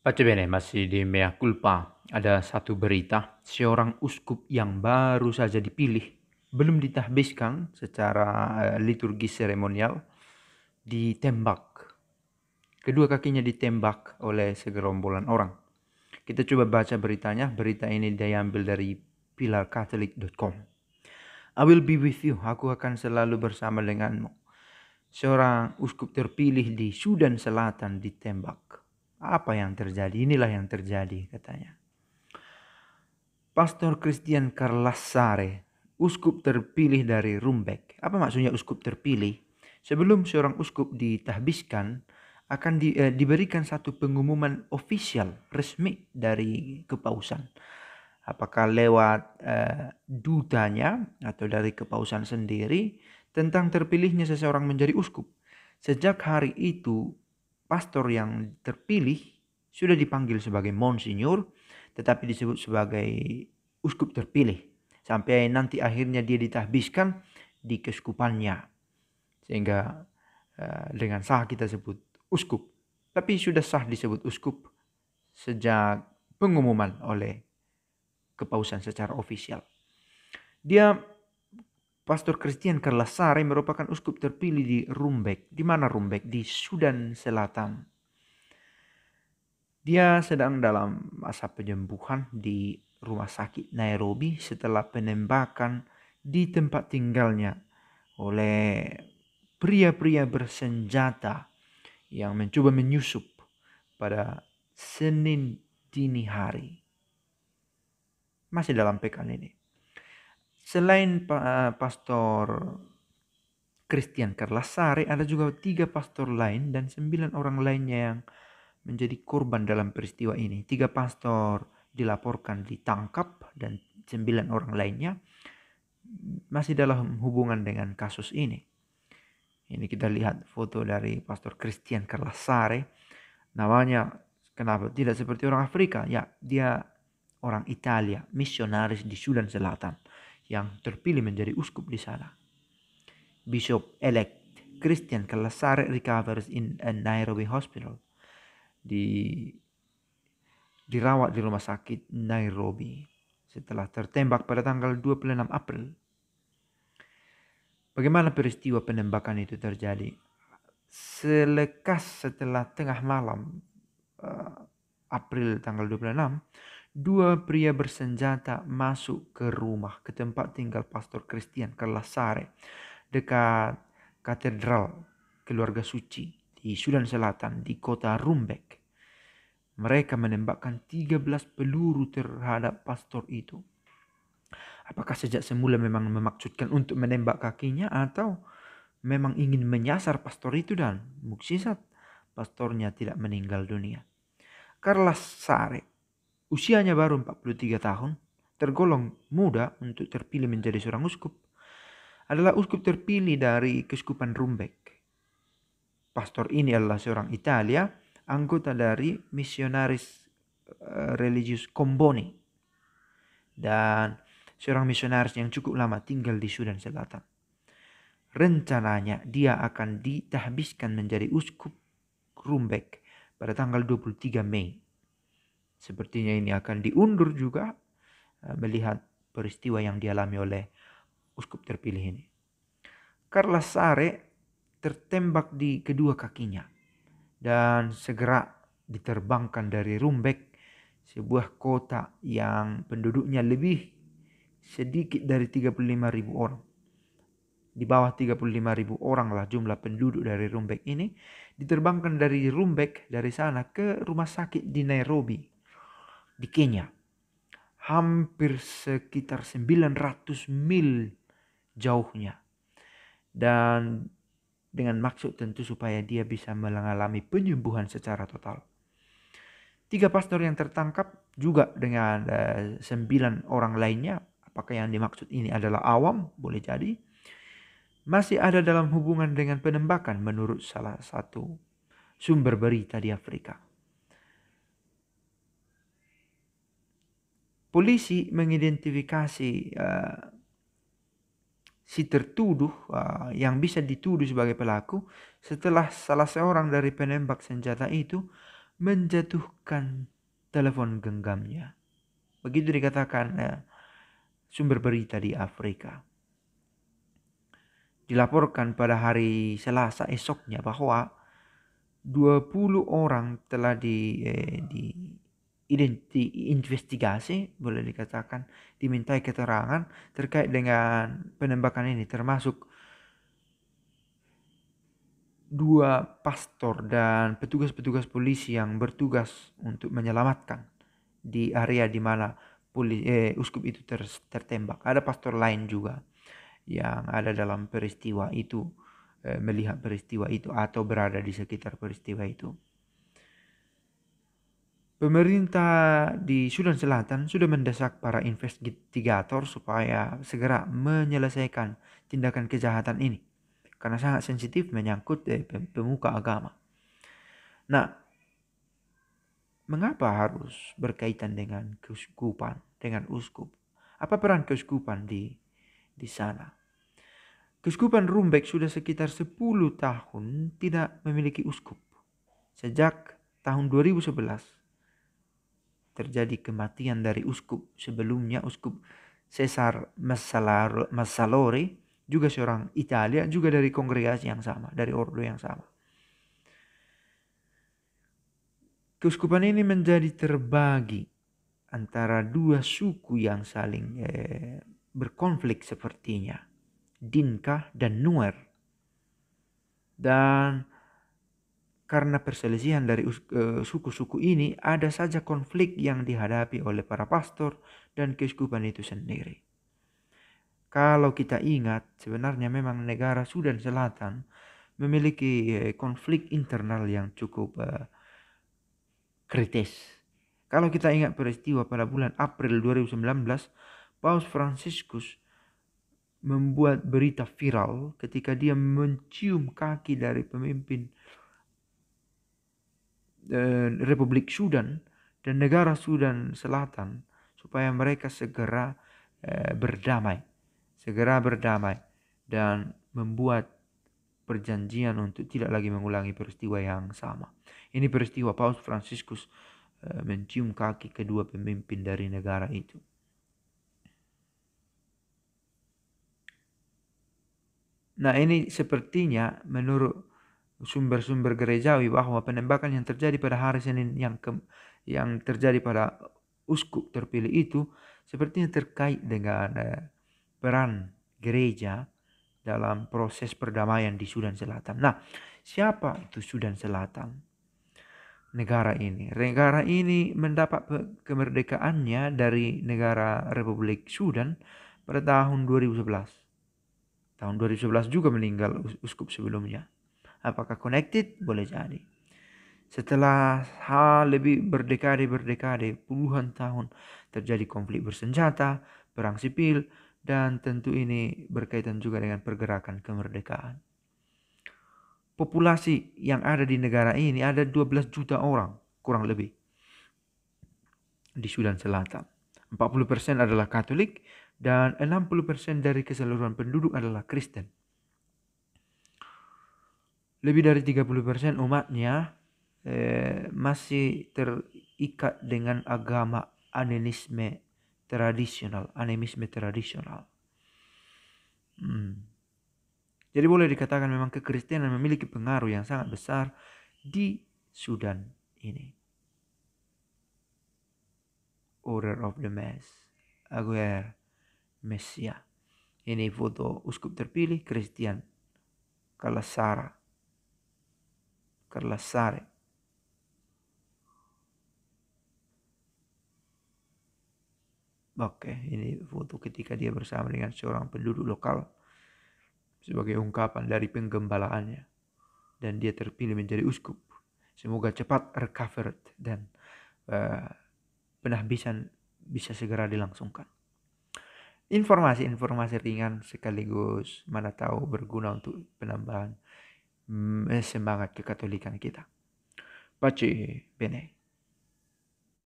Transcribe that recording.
Baca bene, masih di mea culpa. Ada satu berita, seorang uskup yang baru saja dipilih, belum ditahbiskan secara eh, liturgi seremonial, ditembak. Kedua kakinya ditembak oleh segerombolan orang. Kita coba baca beritanya, berita ini diambil dari pilarkatolik.com. I will be with you, aku akan selalu bersama denganmu. Seorang uskup terpilih di Sudan Selatan ditembak apa yang terjadi? Inilah yang terjadi katanya. Pastor Christian Carlassare, uskup terpilih dari Rumbek. Apa maksudnya uskup terpilih? Sebelum seorang uskup ditahbiskan, akan di, eh, diberikan satu pengumuman ofisial resmi dari kepausan. Apakah lewat eh, dutanya atau dari kepausan sendiri tentang terpilihnya seseorang menjadi uskup. Sejak hari itu pastor yang terpilih sudah dipanggil sebagai monsinyur tetapi disebut sebagai uskup terpilih sampai nanti akhirnya dia ditahbiskan di keskupannya sehingga eh, dengan sah kita sebut uskup tapi sudah sah disebut uskup sejak pengumuman oleh kepausan secara ofisial dia Pastor Christian Karlasare merupakan uskup terpilih di Rumbek. Di mana Rumbek? Di Sudan Selatan. Dia sedang dalam masa penyembuhan di rumah sakit Nairobi setelah penembakan di tempat tinggalnya oleh pria-pria bersenjata yang mencoba menyusup pada Senin dini hari. Masih dalam pekan ini. Selain uh, pastor Christian Karlasare, ada juga tiga pastor lain dan sembilan orang lainnya yang menjadi korban dalam peristiwa ini. Tiga pastor dilaporkan ditangkap dan sembilan orang lainnya masih dalam hubungan dengan kasus ini. Ini kita lihat foto dari Pastor Christian Karlasare. Namanya kenapa tidak seperti orang Afrika? Ya, dia orang Italia, misionaris di Sudan Selatan yang terpilih menjadi uskup di sana. Bishop elect Christian Kalasar recovers in a Nairobi hospital. Di dirawat di rumah sakit Nairobi setelah tertembak pada tanggal 26 April. Bagaimana peristiwa penembakan itu terjadi? Selekas setelah tengah malam eh, April tanggal 26, dua pria bersenjata masuk ke rumah ke tempat tinggal pastor Kristen Karlasare, dekat katedral keluarga suci di Sudan Selatan di kota Rumbek. Mereka menembakkan 13 peluru terhadap pastor itu. Apakah sejak semula memang memaksudkan untuk menembak kakinya atau memang ingin menyasar pastor itu dan muksisat pastornya tidak meninggal dunia. Carlos Sare usianya baru 43 tahun, tergolong muda untuk terpilih menjadi seorang uskup, adalah uskup terpilih dari Keskupan Rumbek. Pastor ini adalah seorang Italia, anggota dari misionaris uh, eh, religius Comboni dan seorang misionaris yang cukup lama tinggal di Sudan Selatan. Rencananya dia akan ditahbiskan menjadi uskup Rumbek pada tanggal 23 Mei Sepertinya ini akan diundur juga eh, melihat peristiwa yang dialami oleh uskup terpilih ini. Carla Sare tertembak di kedua kakinya dan segera diterbangkan dari Rumbek, sebuah kota yang penduduknya lebih sedikit dari 35.000 orang. Di bawah 35.000 orang lah jumlah penduduk dari Rumbek ini diterbangkan dari Rumbek dari sana ke rumah sakit di Nairobi di Kenya. Hampir sekitar 900 mil jauhnya. Dan dengan maksud tentu supaya dia bisa mengalami penyembuhan secara total. Tiga pastor yang tertangkap juga dengan uh, sembilan orang lainnya. Apakah yang dimaksud ini adalah awam? Boleh jadi. Masih ada dalam hubungan dengan penembakan menurut salah satu sumber berita di Afrika. polisi mengidentifikasi uh, si tertuduh uh, yang bisa dituduh sebagai pelaku setelah salah seorang dari penembak senjata itu menjatuhkan telepon genggamnya. Begitu dikatakan uh, sumber berita di Afrika. Dilaporkan pada hari Selasa esoknya bahwa 20 orang telah di, eh, di identi, investigasi boleh dikatakan dimintai keterangan terkait dengan penembakan ini termasuk dua pastor dan petugas-petugas polisi yang bertugas untuk menyelamatkan di area di mana polisi eh, uskup itu ter, tertembak. Ada pastor lain juga yang ada dalam peristiwa itu eh, melihat peristiwa itu atau berada di sekitar peristiwa itu. Pemerintah di Sudan Selatan sudah mendesak para investigator supaya segera menyelesaikan tindakan kejahatan ini karena sangat sensitif menyangkut eh, pemuka agama. Nah, mengapa harus berkaitan dengan keuskupan, dengan uskup? Apa peran keuskupan di di sana? Keuskupan Rumbek sudah sekitar 10 tahun tidak memiliki uskup. Sejak tahun 2011 terjadi kematian dari uskup. Sebelumnya uskup Cesar Massalori juga seorang Italia juga dari kongregasi yang sama, dari ordo yang sama. Keuskupan ini menjadi terbagi antara dua suku yang saling eh, berkonflik sepertinya, Dinka dan Nuer. Dan karena perselisihan dari eh, suku-suku ini ada saja konflik yang dihadapi oleh para pastor dan keuskupan itu sendiri. Kalau kita ingat, sebenarnya memang negara Sudan Selatan memiliki eh, konflik internal yang cukup uh, kritis. Kalau kita ingat peristiwa pada bulan April 2019, Paus Franciscus membuat berita viral ketika dia mencium kaki dari pemimpin Eh, Republik Sudan dan negara Sudan Selatan supaya mereka segera eh, berdamai, segera berdamai dan membuat perjanjian untuk tidak lagi mengulangi peristiwa yang sama. Ini peristiwa Paus Franciscus eh, mencium kaki kedua pemimpin dari negara itu. Nah, ini sepertinya menurut sumber-sumber gerejawi bahwa penembakan yang terjadi pada hari Senin yang ke, yang terjadi pada uskup terpilih itu sepertinya terkait dengan eh, peran gereja dalam proses perdamaian di Sudan Selatan. Nah, siapa itu Sudan Selatan? Negara ini, negara ini mendapat kemerdekaannya dari negara Republik Sudan pada tahun 2011. Tahun 2011 juga meninggal uskup sebelumnya apakah connected boleh jadi setelah hal lebih berdekade-berdekade puluhan tahun terjadi konflik bersenjata, perang sipil, dan tentu ini berkaitan juga dengan pergerakan kemerdekaan. Populasi yang ada di negara ini ada 12 juta orang kurang lebih di Sudan Selatan. 40% adalah Katolik dan 60% dari keseluruhan penduduk adalah Kristen lebih dari 30% umatnya eh, masih terikat dengan agama animisme tradisional, animisme tradisional. Hmm. Jadi boleh dikatakan memang kekristenan memiliki pengaruh yang sangat besar di Sudan ini. Order of the Mass, Aguirre, Mesia. Ini foto uskup terpilih Kristian Kalasara Sare. Oke, ini foto ketika dia bersama dengan seorang penduduk lokal sebagai ungkapan dari penggembalaannya. Dan dia terpilih menjadi uskup. Semoga cepat recovered dan uh, penahbisan bisa segera dilangsungkan. Informasi-informasi ringan sekaligus mana tahu berguna untuk penambahan Mm, semangat kekatolikan kita. Pace bene.